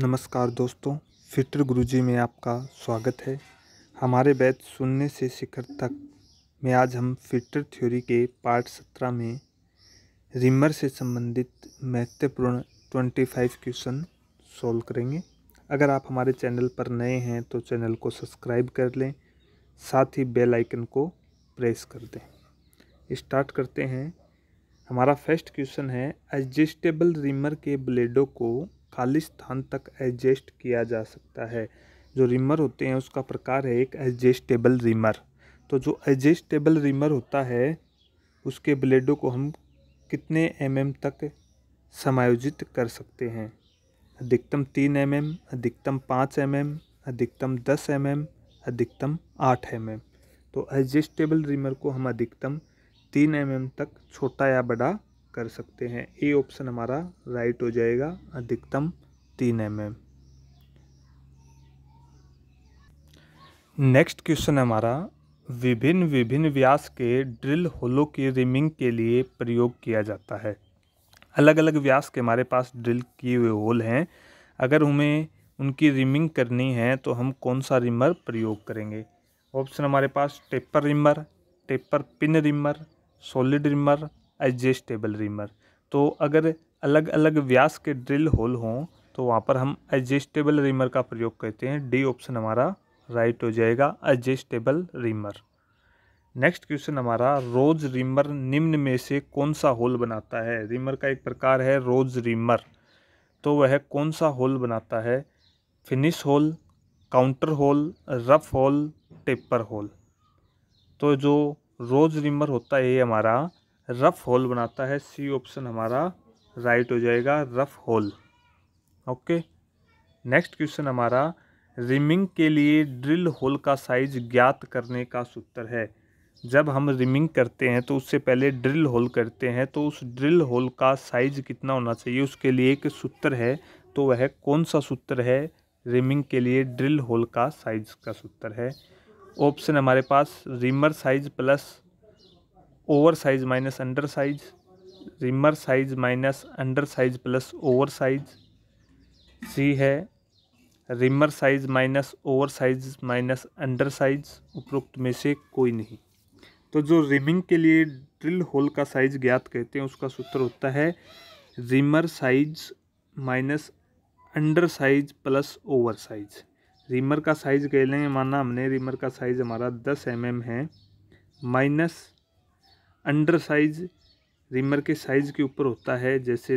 नमस्कार दोस्तों फिटर गुरुजी में आपका स्वागत है हमारे बैच शून्य से शिखर तक में आज हम फिटर थ्योरी के पार्ट सत्रह में रिमर से संबंधित महत्वपूर्ण ट्वेंटी फाइव क्वेश्चन सॉल्व करेंगे अगर आप हमारे चैनल पर नए हैं तो चैनल को सब्सक्राइब कर लें साथ ही बेल आइकन को प्रेस कर दें स्टार्ट करते हैं हमारा फर्स्ट क्वेश्चन है एडजस्टेबल रिमर के ब्लेडों को खाली स्थान तक एडजस्ट किया जा सकता है जो रिमर होते हैं उसका प्रकार है एक एडजस्टेबल रिमर तो जो एडजस्टेबल रिमर होता है उसके ब्लेडों को हम कितने एम mm तक समायोजित कर सकते हैं अधिकतम तीन एम mm, अधिकतम पाँच एम mm, अधिकतम दस एम mm, अधिकतम आठ एम mm. तो एडजस्टेबल रिमर को हम अधिकतम तीन एम mm तक छोटा या बड़ा कर सकते हैं ए ऑप्शन हमारा राइट हो जाएगा अधिकतम तीन एम एम नेक्स्ट क्वेश्चन हमारा विभिन्न विभिन्न व्यास के ड्रिल होलों की रिमिंग के लिए प्रयोग किया जाता है अलग अलग व्यास के हमारे पास ड्रिल किए हुए होल हैं अगर हमें उनकी रिमिंग करनी है तो हम कौन सा रिमर प्रयोग करेंगे ऑप्शन हमारे पास taper reamer taper pin reamer solid reamer adjustable reamer तो अगर अलग अलग व्यास के ड्रिल होल हों तो वहाँ पर हम एडजस्टेबल रिमर का प्रयोग करते हैं डी ऑप्शन हमारा राइट हो जाएगा एडजस्टेबल रिमर नेक्स्ट क्वेश्चन हमारा रोज रिमर निम्न में से कौन सा होल बनाता है रिमर का एक प्रकार है रोज रिमर तो वह कौन सा होल बनाता है finish hole counter hole rough hole taper hole तो जो रोज रिमर होता है ये हमारा रफ होल बनाता है सी ऑप्शन हमारा राइट हो जाएगा rough hole okay next question हमारा रिमिंग के लिए ड्रिल होल का साइज ज्ञात करने का सूत्र है जब हम रिमिंग करते हैं तो उससे पहले ड्रिल होल करते हैं तो उस ड्रिल होल का साइज कितना होना चाहिए उसके लिए एक सूत्र है तो वह कौन सा सूत्र है रिमिंग के लिए ड्रिल होल का साइज का सूत्र है ऑप्शन हमारे पास reamer size plus over size minus under size reamer size minus under size plus over size C है reamer size minus over size minus under size उपरोक्त में से कोई नहीं तो जो रिमिंग के लिए ड्रिल होल का साइज ज्ञात कहते हैं उसका सूत्र होता है reamer size minus under size plus over size reamer का साइज कह लेंगे माना हमने रिमर का साइज हमारा दस एम mm है माइनस अंडर साइज रिमर के साइज़ के ऊपर होता है जैसे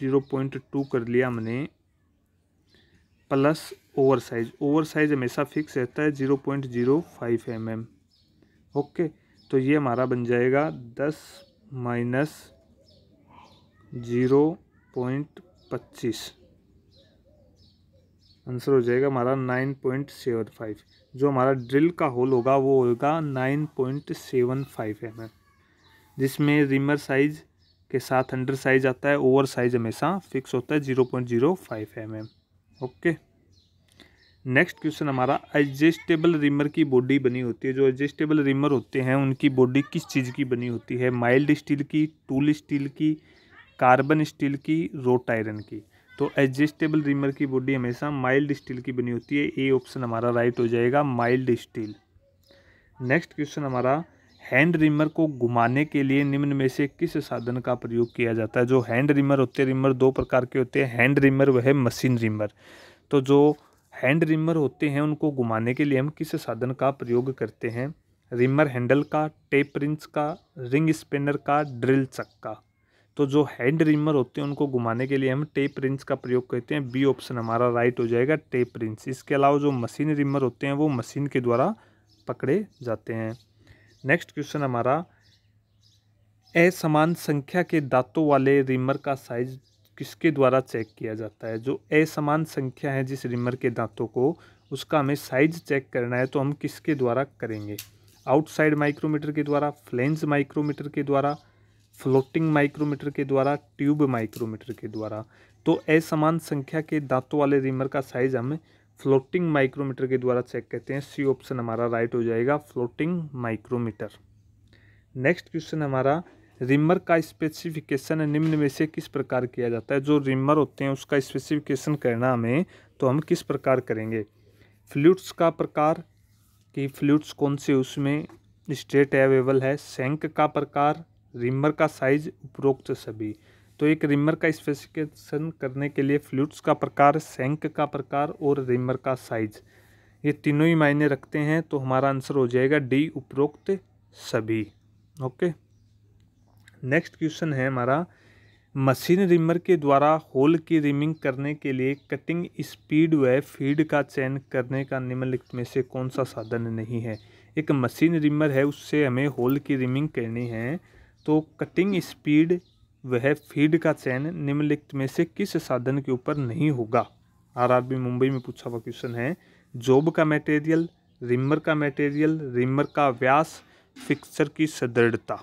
जीरो पॉइंट टू कर लिया हमने plus over size over size हमेशा फिक्स रहता है zero point zero five m m okay तो ये हमारा बन जाएगा दस माइनस जीरो पॉइंट पच्चीस आंसर हो जाएगा हमारा नाइन पॉइंट सेवन फाइव जो हमारा ड्रिल का होल होगा वो होगा nine point seven five m m जिसमें रिमर साइज के साथ अंडर साइज आता है ओवर साइज हमेशा फिक्स होता है zero point zero five m m okay next question हमारा एडजस्टेबल रिमर की बॉडी बनी होती है जो एडजस्टेबल रिमर होते हैं उनकी बॉडी किस चीज़ की बनी होती है माइल्ड स्टील की टूल स्टील की कार्बन स्टील की रोट आयरन की तो एडजस्टेबल रिमर की बॉडी हमेशा माइल्ड स्टील की बनी होती है ए ऑप्शन हमारा राइट हो जाएगा माइल्ड स्टील नेक्स्ट क्वेश्चन हमारा हैंड रिमर को घुमाने के लिए निम्न में से किस साधन का प्रयोग किया जाता है जो हैंड रिमर होते हैं रिमर दो प्रकार के होते हैं हैंड रिमर वह मशीन रिमर तो जो हैंड रिमर होते हैं उनको घुमाने के लिए हम किस साधन का प्रयोग करते हैं रिमर हैंडल का टेप रिंच का रिंग स्पिनर का ड्रिल चक का तो जो हैंड रिमर होते हैं उनको घुमाने के लिए हम टेप रिंस का प्रयोग करते हैं बी ऑप्शन हमारा राइट हो जाएगा टेप रिंच इसके अलावा जो मशीन रिमर होते हैं वो मशीन के द्वारा पकड़े जाते हैं नेक्स्ट क्वेश्चन हमारा असमान संख्या के दांतों वाले रिमर का साइज किसके द्वारा चेक किया जाता है जो असमान संख्या है जिस रिमर के दांतों को उसका हमें साइज चेक करना है तो हम किसके द्वारा करेंगे आउटसाइड माइक्रोमीटर के द्वारा फ्लेंज़ माइक्रोमीटर के द्वारा फ्लोटिंग माइक्रोमीटर के द्वारा ट्यूब माइक्रोमीटर के द्वारा तो असमान संख्या के दांतों वाले रिमर का साइज हम फ्लोटिंग माइक्रोमीटर के द्वारा चेक करते हैं सी ऑप्शन हमारा राइट हो जाएगा फ्लोटिंग माइक्रोमीटर नेक्स्ट क्वेश्चन हमारा रिमर का स्पेसिफिकेशन निम्न में से किस प्रकार किया जाता है जो रिमर होते हैं उसका स्पेसिफिकेशन करना हमें तो हम किस प्रकार करेंगे फ्लूट्स का प्रकार कि फ्लूट्स कौन से उसमें स्ट्रेट अवेलेबल है सेंक का प्रकार रिमर का साइज उपरोक्त सभी तो एक रिमर का स्पेसिफिकेशन करने के लिए फ्लूट्स का प्रकार सेंक का प्रकार और रिमर का साइज ये तीनों ही मायने रखते हैं तो हमारा आंसर हो जाएगा डी उपरोक्त सभी ओके नेक्स्ट क्वेश्चन है हमारा मशीन रिमर के द्वारा होल की रिमिंग करने के लिए कटिंग स्पीड व फीड का चयन करने का निम्नलिखित में से कौन सा साधन नहीं है एक मशीन रिमर है उससे हमें होल की रिमिंग करनी है तो कटिंग स्पीड वह फीड का चयन निम्नलिखित में से किस साधन के ऊपर नहीं होगा आरआरबी मुंबई में पूछा हुआ क्वेश्चन है जॉब का मटेरियल रिमर का मटेरियल रिमर का व्यास फिक्सर की सदृढ़ता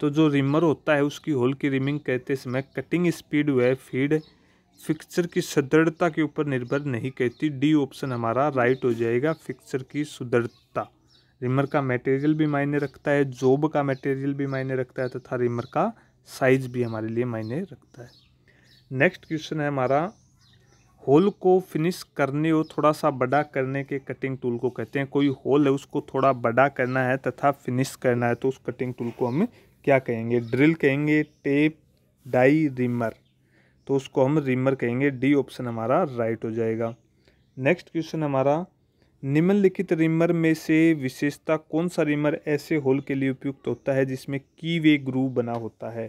तो जो रिमर होता है उसकी होल की रिमिंग कहते समय कटिंग स्पीड वह फीड फिक्सर की सुदृढ़ता के ऊपर निर्भर नहीं कहती डी ऑप्शन हमारा राइट हो जाएगा फिक्सर की सुदृढ़ता रिमर का मटेरियल भी मायने रखता है जॉब का मटेरियल भी मायने रखता है तथा रिमर का साइज भी हमारे लिए मायने रखता है नेक्स्ट क्वेश्चन है हमारा होल को फिनिश करने और थोड़ा सा बड़ा करने के कटिंग टूल को कहते हैं कोई होल है उसको थोड़ा बड़ा करना है तथा फिनिश करना है तो उस कटिंग टूल को हम क्या कहेंगे ड्रिल कहेंगे टेप डाई रिमर तो उसको हम रिमर कहेंगे डी ऑप्शन हमारा राइट हो जाएगा नेक्स्ट क्वेश्चन हमारा निम्नलिखित रिमर में से विशेषता कौन सा रिमर ऐसे होल के लिए उपयुक्त होता है जिसमें की वे ग्रू बना होता है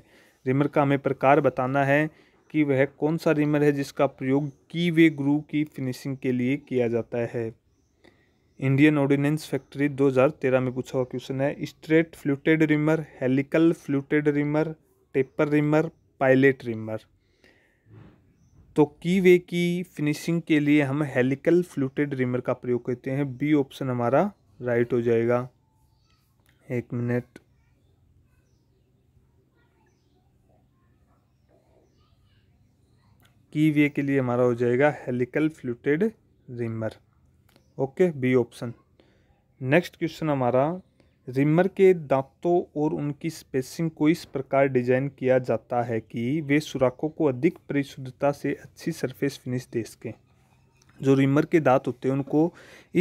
रिमर का हमें प्रकार बताना है कि वह कौन सा रिमर है जिसका प्रयोग की वे ग्रू की फिनिशिंग के लिए किया जाता है इंडियन ऑर्डिनेंस फैक्ट्री 2013 में पूछा हुआ क्वेश्चन है straight fluted reamer helical fluted reamer taper reamer pilot reamer तो की वे की फिनिशिंग के लिए हम हेलिकल फ्लूटेड रिमर का प्रयोग करते हैं बी ऑप्शन हमारा राइट हो जाएगा एक मिनट की वे के लिए हमारा हो जाएगा helical fluted reamer okay B option next question हमारा रिमर के दांतों और उनकी स्पेसिंग को इस प्रकार डिजाइन किया जाता है कि वे सुराखों को अधिक परिशुद्धता से अच्छी सरफेस फिनिश दे सकें जो रिमर के दांत होते हैं उनको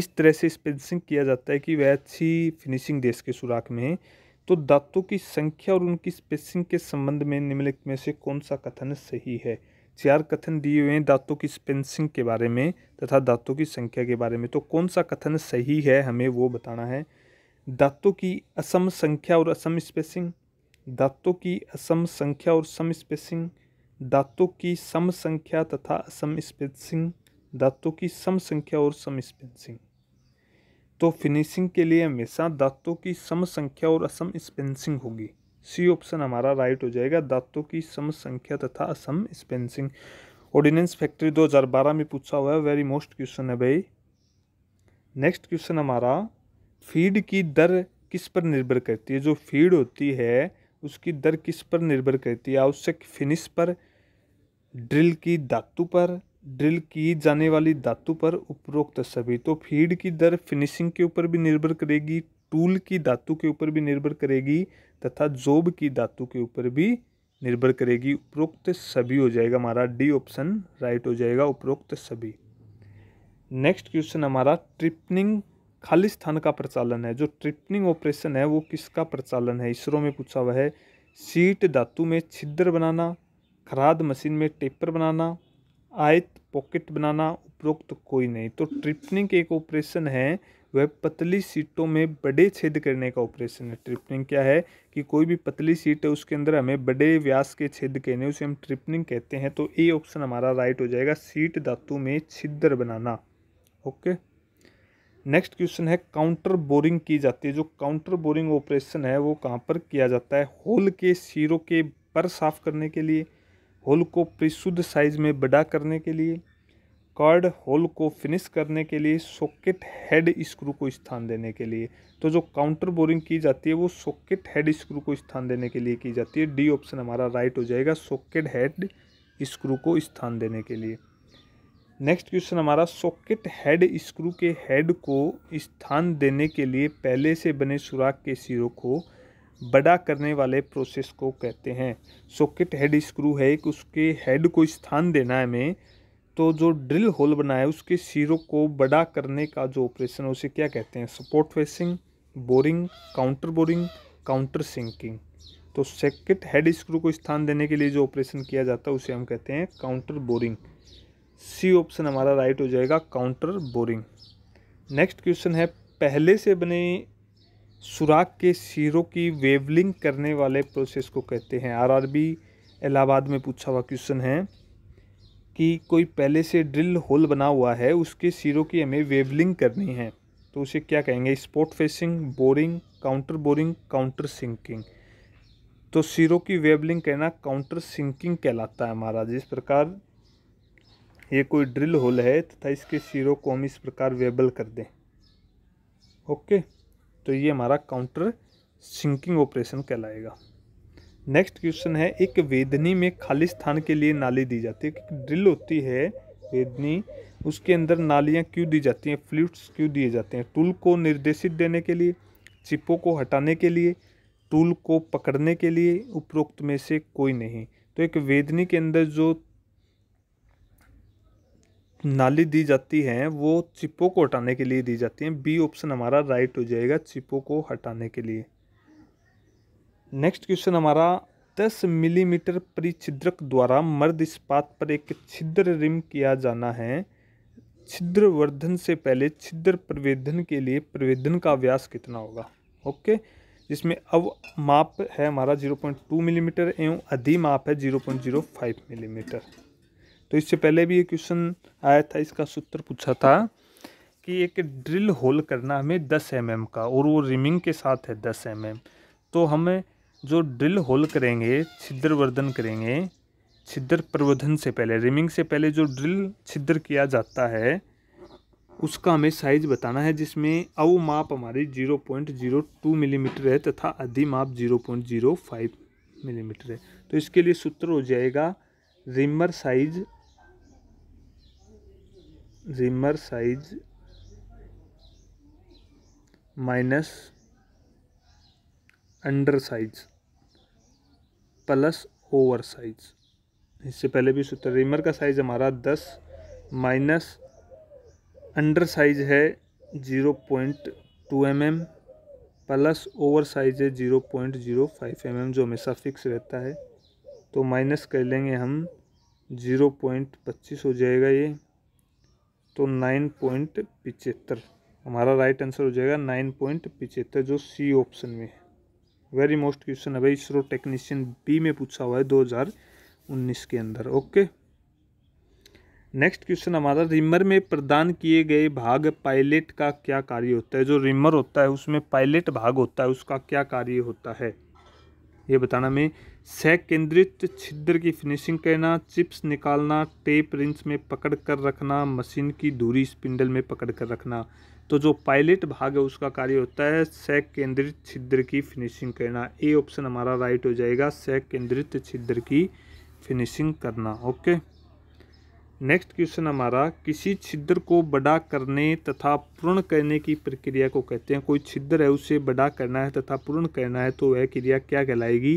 इस तरह से स्पेसिंग किया जाता है कि वह अच्छी फिनिशिंग दे सके सुराख में तो दांतों की संख्या और उनकी स्पेसिंग के संबंध में निम्नलिखित में से कौन सा कथन सही है चार कथन दिए हुए हैं दांतों की स्पेसिंग के बारे में तथा दांतों की संख्या के बारे में तो कौन सा कथन सही है हमें वो बताना है दातों की असम संख्या और असम स्पेसिंग दांतों की असम संख्या और सम स्पेसिंग दांतों की सम संख्या तथा असम स्पेसिंग दांतों की सम संख्या और सम स्पेंसिंग तो फिनिशिंग के लिए हमेशा दातों की सम संख्या और असम स्पेंसिंग होगी सी ऑप्शन हमारा राइट हो जाएगा दातों की सम संख्या तथा असम स्पेंसिंग ऑर्डिनेंस फैक्ट्री 2012 में पूछा हुआ है वेरी मोस्ट क्वेश्चन है भाई नेक्स्ट क्वेश्चन हमारा फीड की दर किस पर निर्भर करती है जो फीड होती है उसकी दर किस पर निर्भर करती है आवश्यक फिनिश पर ड्रिल की धातु पर ड्रिल की जाने वाली धातु पर उपरोक्त सभी तो फीड की दर फिनिशिंग के ऊपर भी निर्भर करेगी टूल की धातु के ऊपर भी निर्भर करेगी तथा जोब की धातु के ऊपर भी निर्भर करेगी उपरोक्त सभी हो जाएगा हमारा डी ऑप्शन राइट हो जाएगा उपरोक्त सभी नेक्स्ट क्वेश्चन हमारा ट्रिपनिंग खाली स्थान का प्रचालन है जो ट्रिपनिंग ऑपरेशन है वो किसका प्रचालन है इसरो में पूछा हुआ है सीट धातु में छिद्र बनाना खराद मशीन में टेपर बनाना आयत पॉकेट बनाना उपरोक्त कोई नहीं तो ट्रिपनिंग एक ऑपरेशन है वह पतली सीटों में बड़े छेद करने का ऑपरेशन है ट्रिपनिंग क्या है कि कोई भी पतली सीट है उसके अंदर हमें बड़े व्यास के छेद करने उसे हम ट्रिपनिंग कहते हैं तो ए ऑप्शन हमारा राइट हो जाएगा सीट धातु में छिद्र बनाना ओके नेक्स्ट क्वेश्चन है काउंटर बोरिंग की जाती है जो काउंटर बोरिंग ऑपरेशन है वो कहाँ पर किया जाता है होल के सिरों के पर साफ करने के लिए होल को परिशुद्ध साइज में बड़ा करने के लिए कार्ड होल को फिनिश करने के लिए सॉकेट हेड स्क्रू को स्थान देने के लिए तो जो काउंटर बोरिंग की जाती है वो सॉकेट हेड स्क्रू को स्थान देने के लिए की जाती है डी ऑप्शन हमारा राइट हो जाएगा सॉकेट हेड स्क्रू को स्थान देने के लिए नेक्स्ट क्वेश्चन हमारा सॉकेट हेड स्क्रू के हेड को स्थान देने के लिए पहले से बने सुराख के सिरों को बड़ा करने वाले प्रोसेस को कहते हैं सॉकेट हेड स्क्रू है कि उसके हेड को स्थान देना है हमें तो जो ड्रिल होल बना है उसके सिरों को बड़ा करने का जो ऑपरेशन है उसे क्या कहते हैं spot facing boring counter boring counter sinking तो सॉकेट हेड स्क्रू को स्थान देने के लिए जो ऑपरेशन किया जाता है उसे हम कहते हैं काउंटर बोरिंग सी ऑप्शन हमारा राइट हो जाएगा काउंटर बोरिंग नेक्स्ट क्वेश्चन है पहले से बने सुराख के सिरों की वेवलिंग करने वाले प्रोसेस को कहते हैं आरआरबी इलाहाबाद में पूछा हुआ क्वेश्चन है कि कोई पहले से ड्रिल होल बना हुआ है उसके सिरों की हमें वेवलिंग करनी है तो उसे क्या कहेंगे spot facing boring counter boring counter sinking तो सिरों की वेवलिंग कहना काउंटर सिंकिंग कहलाता है हमारा जिस प्रकार ये कोई ड्रिल होल है तथा इसके सिरों को हम इस प्रकार वेबल कर दें ओके तो ये हमारा काउंटर सिंकिंग ऑपरेशन कहलाएगा नेक्स्ट क्वेश्चन है एक वेदनी में खाली स्थान के लिए नाली दी जाती है एक ड्रिल होती है वेदनी उसके अंदर नालियाँ क्यों दी जाती हैं फ्लूट्स क्यों दिए जाते हैं टूल को निर्देशित देने के लिए चिपों को हटाने के लिए टूल को पकड़ने के लिए उपरोक्त में से कोई नहीं तो एक वेदनी के अंदर जो नाली दी जाती है वो चिपों को हटाने के लिए दी जाती है बी ऑप्शन हमारा राइट हो जाएगा चिपों को हटाने के लिए नेक्स्ट क्वेश्चन हमारा दस मिलीमीटर परिछिद्रक द्वारा मर्द इस्पात पर एक छिद्र रिम किया जाना है छिद्र वर्धन से पहले छिद्र प्रवेदन के लिए प्रवेदन का व्यास कितना होगा ओके जिसमें अब माप है हमारा जीरो पॉइंट टू मिलीमीटर एवं अधिमाप है zero zero point five millimetre तो इससे पहले भी ये क्वेश्चन आया था इसका सूत्र पूछा था कि एक ड्रिल होल करना हमें दस एम mm का और वो रिमिंग के साथ है दस एम mm. तो हमें जो ड्रिल होल करेंगे छिद्र वर्धन करेंगे छिद्र प्रवर्धन से पहले रिमिंग से पहले जो ड्रिल छिद्र किया जाता है उसका हमें साइज बताना है जिसमें अव माप हमारी zero point zero two millimetre है तथा अधि माप zero point zero five millimetre है तो इसके लिए सूत्र हो जाएगा reamer size reamer size minus under size plus over size इससे पहले भी सूत्र रिमर का साइज हमारा दस माइनस अंडर साइज है zero point two m m plus over size है zero point zero five m m जो हमेशा फिक्स रहता है तो माइनस कर लेंगे हम जीरो पॉइंट पच्चीस हो जाएगा ये तो नाइन पॉइंट पिचहत्तर हमारा राइट आंसर हो जाएगा नाइन पॉइंट पिचहत्तर जो सी ऑप्शन में है वेरी मोस्ट क्वेश्चन है भाई इसरो टेक्नीशियन बी में पूछा हुआ है 2019 के अंदर ओके नेक्स्ट क्वेश्चन हमारा रिमर में प्रदान किए गए भाग पायलट का क्या कार्य होता है जो रिमर होता है उसमें पायलट भाग होता है उसका क्या कार्य होता है ये बताना में सह केंद्रित छिद्र की फिनिशिंग करना चिप्स निकालना टेप रिंच में पकड़ कर रखना मशीन की दूरी स्पिंडल में पकड़ कर रखना तो जो पायलट भाग है उसका कार्य होता है सह केंद्रित छिद्र की फिनिशिंग करना ए ऑप्शन हमारा राइट हो जाएगा सह केंद्रित छिद्र की फिनिशिंग करना ओके नेक्स्ट क्वेश्चन हमारा किसी छिद्र को बड़ा करने तथा पूर्ण करने की प्रक्रिया को कहते हैं कोई छिद्र है उसे बड़ा करना है तथा पूर्ण करना है तो वह क्रिया क्या कहलाएगी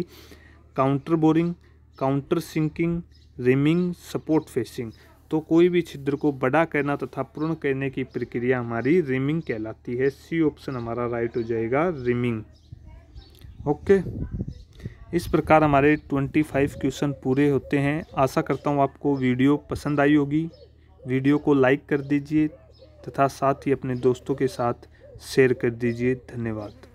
counter boring counter sinking reaming spot facing तो कोई भी छिद्र को बड़ा करना तथा पूर्ण करने की प्रक्रिया हमारी रिमिंग कहलाती है सी ऑप्शन हमारा राइट हो जाएगा रिमिंग ओके इस प्रकार हमारे ट्वेंटी फाइव क्वेश्चन पूरे होते हैं आशा करता हूँ आपको वीडियो पसंद आई होगी वीडियो को लाइक कर दीजिए तथा साथ ही अपने दोस्तों के साथ शेयर कर दीजिए धन्यवाद